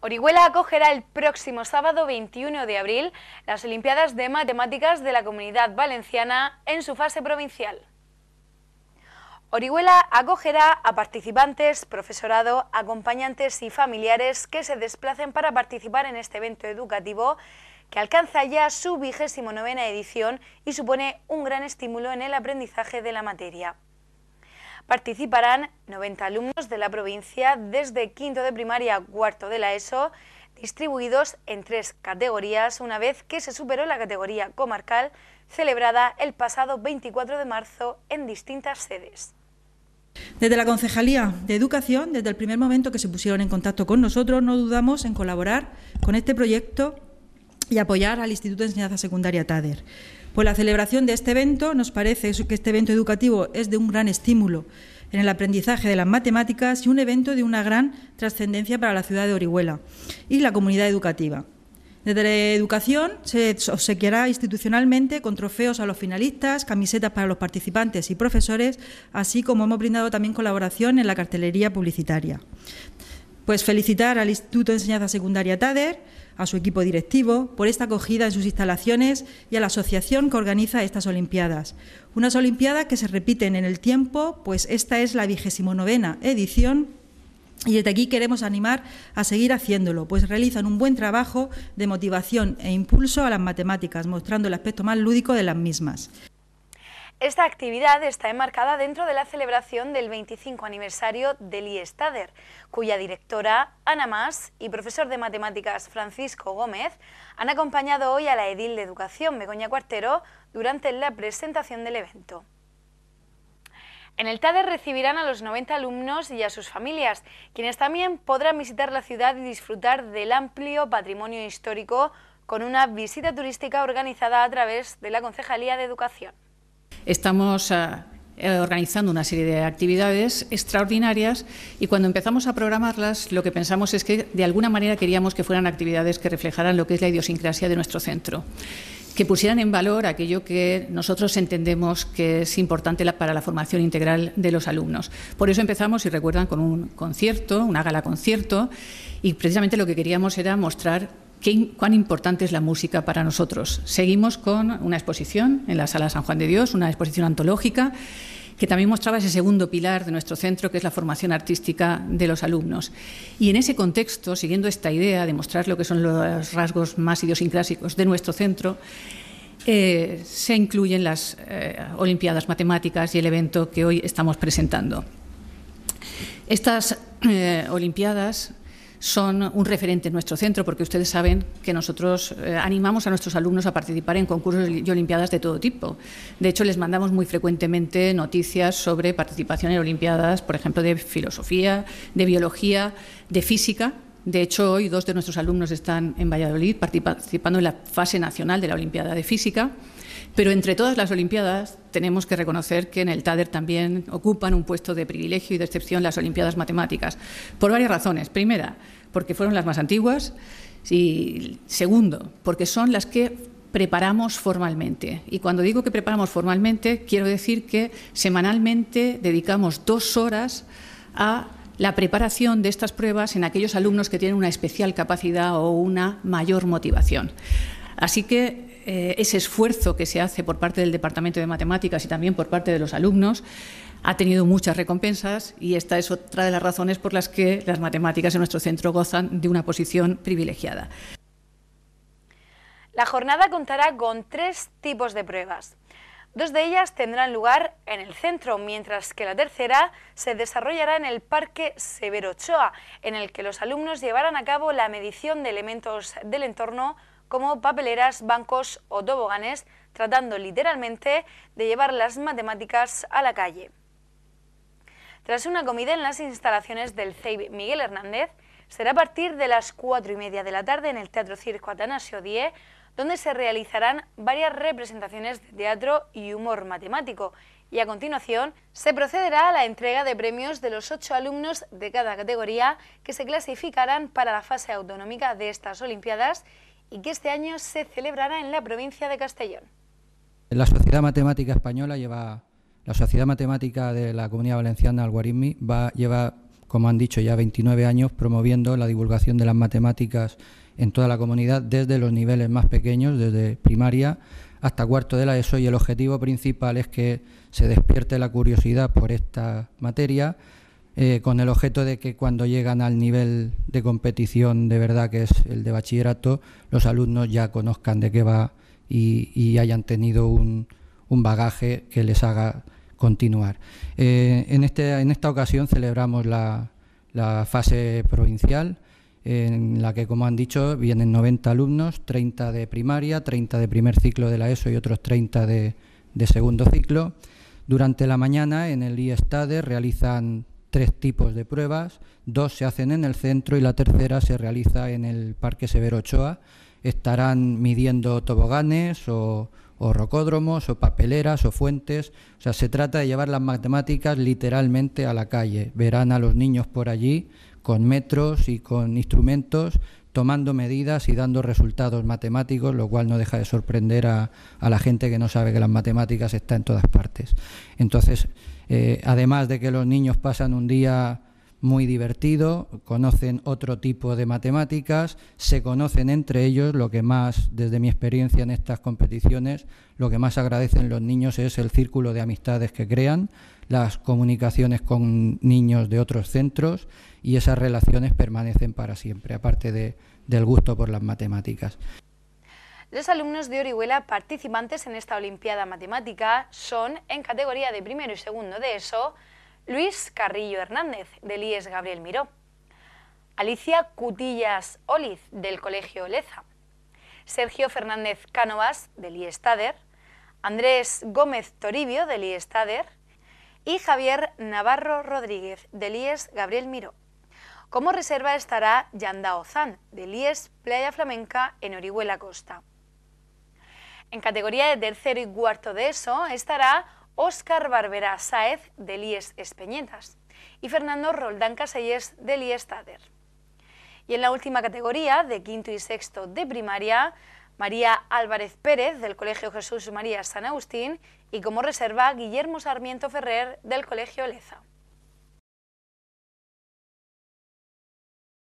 Orihuela acogerá el próximo sábado 21 de abril las Olimpiadas de Matemáticas de la Comunidad Valenciana en su fase provincial. Orihuela acogerá a participantes, profesorado, acompañantes y familiares que se desplacen para participar en este evento educativo que alcanza ya su vigésimo novena edición y supone un gran estímulo en el aprendizaje de la materia participarán 90 alumnos de la provincia desde quinto de primaria a cuarto de la ESO, distribuidos en tres categorías, una vez que se superó la categoría comarcal celebrada el pasado 24 de marzo en distintas sedes. Desde la Concejalía de Educación, desde el primer momento que se pusieron en contacto con nosotros, no dudamos en colaborar con este proyecto y apoyar al Instituto de Enseñanza Secundaria TADER. Pues la celebración de este evento nos parece que este evento educativo es de un gran estímulo en el aprendizaje de las matemáticas y un evento de una gran trascendencia para la ciudad de Orihuela y la comunidad educativa. Desde la educación se obsequiará institucionalmente con trofeos a los finalistas, camisetas para los participantes y profesores, así como hemos brindado también colaboración en la cartelería publicitaria pues felicitar al Instituto de Enseñanza Secundaria TADER, a su equipo directivo, por esta acogida en sus instalaciones y a la asociación que organiza estas Olimpiadas. Unas Olimpiadas que se repiten en el tiempo, pues esta es la vigésimo edición y desde aquí queremos animar a seguir haciéndolo, pues realizan un buen trabajo de motivación e impulso a las matemáticas, mostrando el aspecto más lúdico de las mismas. Esta actividad está enmarcada dentro de la celebración del 25 aniversario del IESTADER, cuya directora, Ana Más, y profesor de matemáticas, Francisco Gómez, han acompañado hoy a la edil de Educación, Begoña Cuartero, durante la presentación del evento. En el TADER recibirán a los 90 alumnos y a sus familias, quienes también podrán visitar la ciudad y disfrutar del amplio patrimonio histórico con una visita turística organizada a través de la Concejalía de Educación. Estamos eh, eh, organizando una serie de actividades extraordinarias y cuando empezamos a programarlas lo que pensamos es que de alguna manera queríamos que fueran actividades que reflejaran lo que es la idiosincrasia de nuestro centro que pusieran en valor aquello que nosotros entendemos que es importante para la formación integral de los alumnos. Por eso empezamos, si recuerdan, con un concierto, una gala concierto, y precisamente lo que queríamos era mostrar cuán importante es la música para nosotros. Seguimos con una exposición en la Sala San Juan de Dios, una exposición antológica que también mostraba ese segundo pilar de nuestro centro, que es la formación artística de los alumnos. Y en ese contexto, siguiendo esta idea de mostrar lo que son los rasgos más idiosincrásicos de nuestro centro, eh, se incluyen las eh, Olimpiadas Matemáticas y el evento que hoy estamos presentando. Estas eh, Olimpiadas son un referente en nuestro centro, porque ustedes saben que nosotros eh, animamos a nuestros alumnos a participar en concursos y olimpiadas de todo tipo. De hecho, les mandamos muy frecuentemente noticias sobre participación en olimpiadas, por ejemplo, de filosofía, de biología, de física, de hecho, hoy dos de nuestros alumnos están en Valladolid participando en la fase nacional de la Olimpiada de Física. Pero entre todas las Olimpiadas tenemos que reconocer que en el TADER también ocupan un puesto de privilegio y de excepción las Olimpiadas Matemáticas, por varias razones. Primera, porque fueron las más antiguas y segundo, porque son las que preparamos formalmente. Y cuando digo que preparamos formalmente, quiero decir que semanalmente dedicamos dos horas a la preparación de estas pruebas en aquellos alumnos que tienen una especial capacidad o una mayor motivación. Así que eh, ese esfuerzo que se hace por parte del Departamento de Matemáticas y también por parte de los alumnos ha tenido muchas recompensas y esta es otra de las razones por las que las matemáticas en nuestro centro gozan de una posición privilegiada. La jornada contará con tres tipos de pruebas. Dos de ellas tendrán lugar en el centro, mientras que la tercera se desarrollará en el Parque Severo Ochoa, en el que los alumnos llevarán a cabo la medición de elementos del entorno como papeleras, bancos o toboganes, tratando literalmente de llevar las matemáticas a la calle. Tras una comida en las instalaciones del CEIB Miguel Hernández, será a partir de las 4 y media de la tarde en el Teatro Circo Atanasio 10 donde se realizarán varias representaciones de teatro y humor matemático. Y a continuación se procederá a la entrega de premios de los ocho alumnos de cada categoría que se clasificarán para la fase autonómica de estas Olimpiadas y que este año se celebrará en la provincia de Castellón. La Sociedad Matemática Española lleva, la Sociedad Matemática de la Comunidad Valenciana Alguarizmi lleva, como han dicho, ya 29 años promoviendo la divulgación de las matemáticas en toda la comunidad desde los niveles más pequeños, desde primaria hasta cuarto de la ESO y el objetivo principal es que se despierte la curiosidad por esta materia eh, con el objeto de que cuando llegan al nivel de competición de verdad que es el de bachillerato, los alumnos ya conozcan de qué va y, hayan tenido un, bagaje que les haga continuar. Eh, en, este, en esta ocasión celebramos la fase provincial en la que, como han dicho, vienen 90 alumnos, 30 de primaria, 30 de primer ciclo de la ESO y otros 30 de, segundo ciclo. Durante la mañana en el I-Stade... realizan tres tipos de pruebas, dos se hacen en el centro y la tercera se realiza en el Parque Severo Ochoa. Estarán midiendo toboganes o, o rocódromos o papeleras o fuentes. O sea, se trata de llevar las matemáticas literalmente a la calle. Verán a los niños por allí con metros y con instrumentos, tomando medidas y dando resultados matemáticos, lo cual no deja de sorprender a, la gente que no sabe que las matemáticas están en todas partes. Entonces, eh, además de que los niños pasan un día muy divertido, conocen otro tipo de matemáticas, se conocen entre ellos, lo que más, desde mi experiencia en estas competiciones, lo que más agradecen los niños es el círculo de amistades que crean, las comunicaciones con niños de otros centros y esas relaciones permanecen para siempre, aparte de, del gusto por las matemáticas. Los alumnos de Orihuela participantes en esta Olimpiada Matemática son, en categoría de primero y segundo de ESO, Luis Carrillo Hernández, del IES Gabriel Miró, Alicia Cutillas Oliz, del Colegio Leza, Sergio Fernández Cánovas, del IES Tader, Andrés Gómez Toribio, del IES Tader, y Javier Navarro Rodríguez, del IES Gabriel Miró. Como reserva estará Yanda Ozán, del IES Playa Flamenca, en Orihuela Costa. En categoría de tercero y cuarto de ESO estará Óscar Barberá Sáez de Lies Espeñetas y Fernando Roldán Caselles de Lies Tader. Y en la última categoría, de quinto y sexto de primaria, María Álvarez Pérez del Colegio Jesús María San Agustín y como reserva Guillermo Sarmiento Ferrer del Colegio Leza.